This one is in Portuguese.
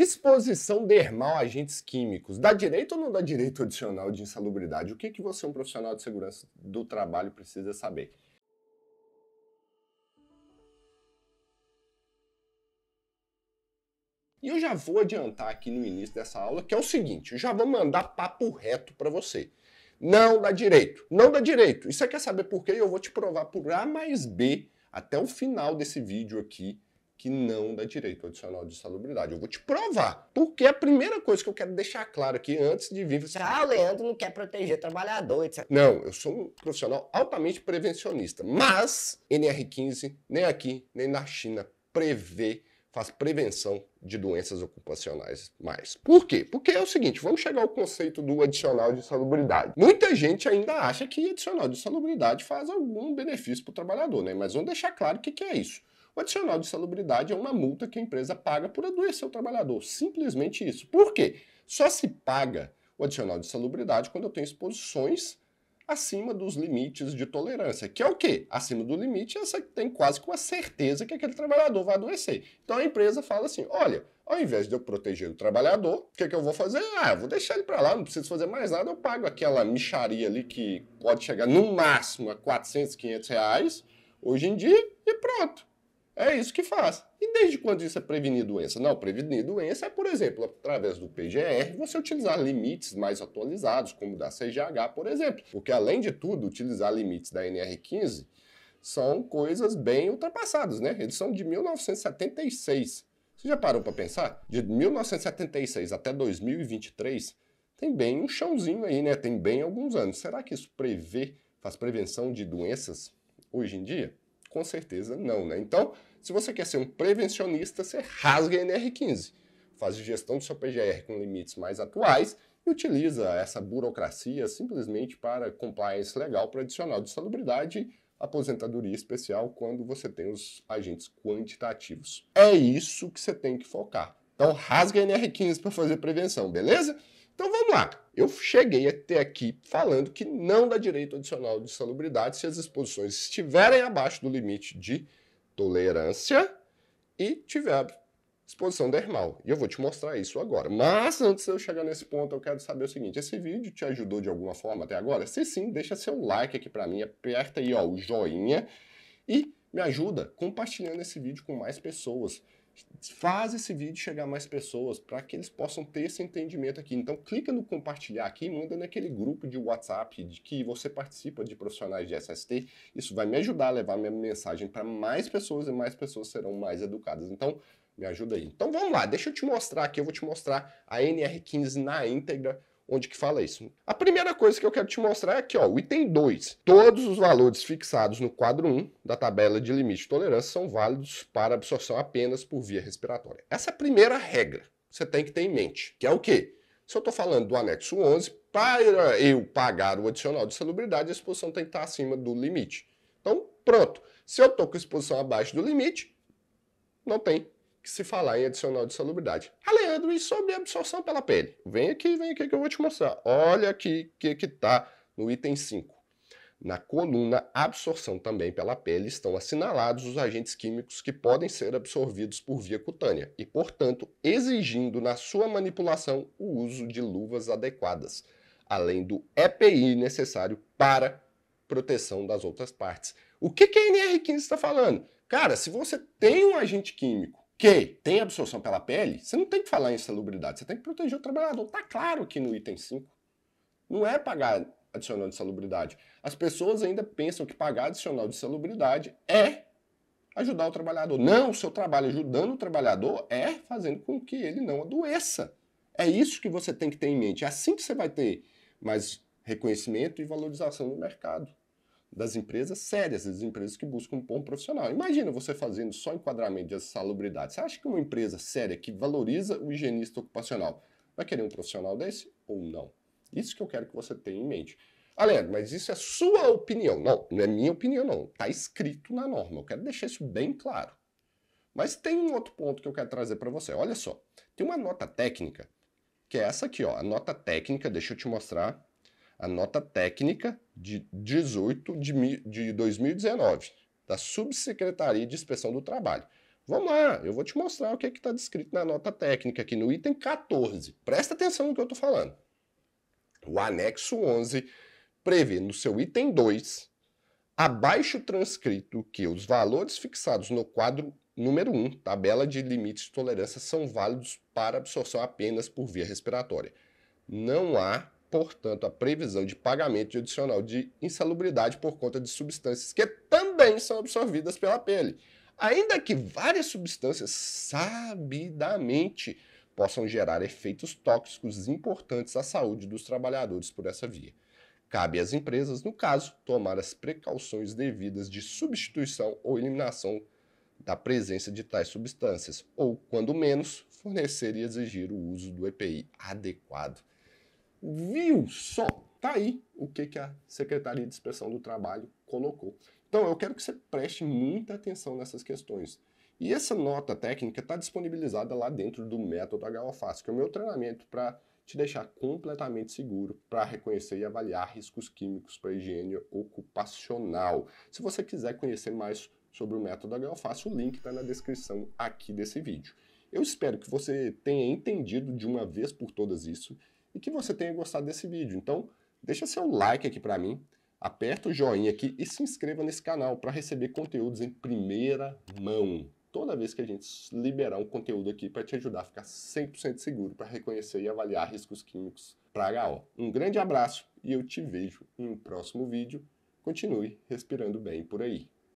Exposição dermal a agentes químicos. Dá direito ou não dá direito adicional de insalubridade? O que, que você, um profissional de segurança do trabalho, precisa saber? E eu já vou adiantar aqui no início dessa aula que é o seguinte: eu já vou mandar papo reto para você. Não dá direito. Não dá direito. E você quer saber por quê? Eu vou te provar por A mais B até o final desse vídeo aqui que não dá direito ao adicional de salubridade. Eu vou te provar. Porque é a primeira coisa que eu quero deixar claro aqui, antes de vir... Você... Ah, o Leandro não quer proteger o trabalhador, etc. Não, eu sou um profissional altamente prevencionista. Mas NR15, nem aqui, nem na China, prevê faz prevenção de doenças ocupacionais mais. Por quê? Porque é o seguinte, vamos chegar ao conceito do adicional de salubridade. Muita gente ainda acha que adicional de salubridade faz algum benefício para o trabalhador, né? Mas vamos deixar claro o que, que é isso. O adicional de salubridade é uma multa que a empresa paga por adoecer o trabalhador. Simplesmente isso. Por quê? Só se paga o adicional de salubridade quando eu tenho exposições acima dos limites de tolerância, que é o quê? Acima do limite, essa tem quase com a certeza que aquele trabalhador vai adoecer. Então a empresa fala assim: olha, ao invés de eu proteger o trabalhador, o que, é que eu vou fazer? Ah, vou deixar ele para lá, não preciso fazer mais nada, eu pago aquela micharia ali que pode chegar no máximo a 400, 500 reais hoje em dia e pronto. É isso que faz. E desde quando isso é prevenir doença? Não, prevenir doença é, por exemplo, através do PGR, você utilizar limites mais atualizados, como da CGH, por exemplo. Porque, além de tudo, utilizar limites da NR15 são coisas bem ultrapassadas, né? Eles são de 1976. Você já parou para pensar? De 1976 até 2023, tem bem um chãozinho aí, né? Tem bem alguns anos. Será que isso prevê, faz prevenção de doenças hoje em dia? Com certeza não, né? Então, se você quer ser um prevencionista, você rasga a NR15, faz gestão do seu PGR com limites mais atuais e utiliza essa burocracia simplesmente para compliance legal para adicional de salubridade aposentadoria especial quando você tem os agentes quantitativos. É isso que você tem que focar. Então rasga a NR15 para fazer prevenção, beleza? Então vamos lá. Eu cheguei até aqui falando que não dá direito adicional de salubridade se as exposições estiverem abaixo do limite de tolerância e tiver exposição dermal. E eu vou te mostrar isso agora. Mas antes de eu chegar nesse ponto, eu quero saber o seguinte: esse vídeo te ajudou de alguma forma até agora? Se sim, deixa seu like aqui para mim, aperta aí ó, o joinha e me ajuda compartilhando esse vídeo com mais pessoas. Faz esse vídeo chegar a mais pessoas para que eles possam ter esse entendimento aqui. Então, clica no compartilhar aqui e manda naquele grupo de WhatsApp de que você participa de profissionais de SST. Isso vai me ajudar a levar minha mensagem para mais pessoas e mais pessoas serão mais educadas. Então, me ajuda aí. Então, vamos lá, deixa eu te mostrar aqui. Eu vou te mostrar a NR15 na íntegra onde que fala isso. A primeira coisa que eu quero te mostrar é aqui, ó, o item 2. Todos os valores fixados no quadro 1 da tabela de limite de tolerância são válidos para absorção apenas por via respiratória. Essa é a primeira regra que você tem que ter em mente, que é o quê? Se eu estou falando do anexo 11, para eu pagar o adicional de salubridade, a exposição tem que estar acima do limite. Então, pronto. Se eu estou com a exposição abaixo do limite, não tem que se falar em adicional de salubridade. Ah, Leandro, e sobre absorção pela pele? Vem aqui, vem aqui que eu vou te mostrar. Olha aqui o que está no item 5. Na coluna absorção também pela pele estão assinalados os agentes químicos que podem ser absorvidos por via cutânea e, portanto, exigindo na sua manipulação o uso de luvas adequadas, além do EPI necessário para proteção das outras partes. O que, que a NR15 está falando? Cara, se você tem um agente químico que tem absorção pela pele, você não tem que falar em salubridade, você tem que proteger o trabalhador. Tá claro que no item 5. Não é pagar adicional de salubridade. As pessoas ainda pensam que pagar adicional de salubridade é ajudar o trabalhador. Não, o seu trabalho ajudando o trabalhador é fazendo com que ele não adoeça. É isso que você tem que ter em mente. É assim que você vai ter mais reconhecimento e valorização no mercado das empresas sérias, das empresas que buscam um bom profissional. Imagina você fazendo só enquadramento de salubridade. Você acha que uma empresa séria que valoriza o higienista ocupacional vai querer um profissional desse ou não? Isso que eu quero que você tenha em mente. Alegre, mas isso é sua opinião. Não, não é minha opinião, não. Está escrito na norma. Eu quero deixar isso bem claro. Mas tem um outro ponto que eu quero trazer para você. Olha só, tem uma nota técnica, que é essa aqui, ó. A nota técnica, deixa eu te mostrar. A nota técnica de 18 de, de 2019, da Subsecretaria de Inspeção do Trabalho. Vamos lá, eu vou te mostrar o que é está descrito na nota técnica aqui no item 14. Presta atenção no que eu estou falando. O anexo 11 prevê no seu item 2, abaixo transcrito, que os valores fixados no quadro número 1, tabela de limites de tolerância, são válidos para absorção apenas por via respiratória. Não há portanto, a previsão de pagamento de adicional de insalubridade por conta de substâncias que também são absorvidas pela pele, ainda que várias substâncias sabidamente possam gerar efeitos tóxicos importantes à saúde dos trabalhadores por essa via. Cabe às empresas, no caso, tomar as precauções devidas de substituição ou eliminação da presença de tais substâncias, ou, quando menos, fornecer e exigir o uso do EPI adequado. Viu só? Tá aí o que, que a Secretaria de Expressão do Trabalho colocou. Então, eu quero que você preste muita atenção nessas questões. E essa nota técnica está disponibilizada lá dentro do método HOFAS, que é o meu treinamento para te deixar completamente seguro para reconhecer e avaliar riscos químicos para higiene ocupacional. Se você quiser conhecer mais sobre o método HOFAS, o link está na descrição aqui desse vídeo. Eu espero que você tenha entendido de uma vez por todas isso e que você tenha gostado desse vídeo. Então, deixa seu like aqui para mim, aperta o joinha aqui e se inscreva nesse canal para receber conteúdos em primeira mão. Toda vez que a gente liberar um conteúdo aqui para te ajudar a ficar 100% seguro para reconhecer e avaliar riscos químicos para HO. Um grande abraço e eu te vejo em um próximo vídeo. Continue respirando bem por aí.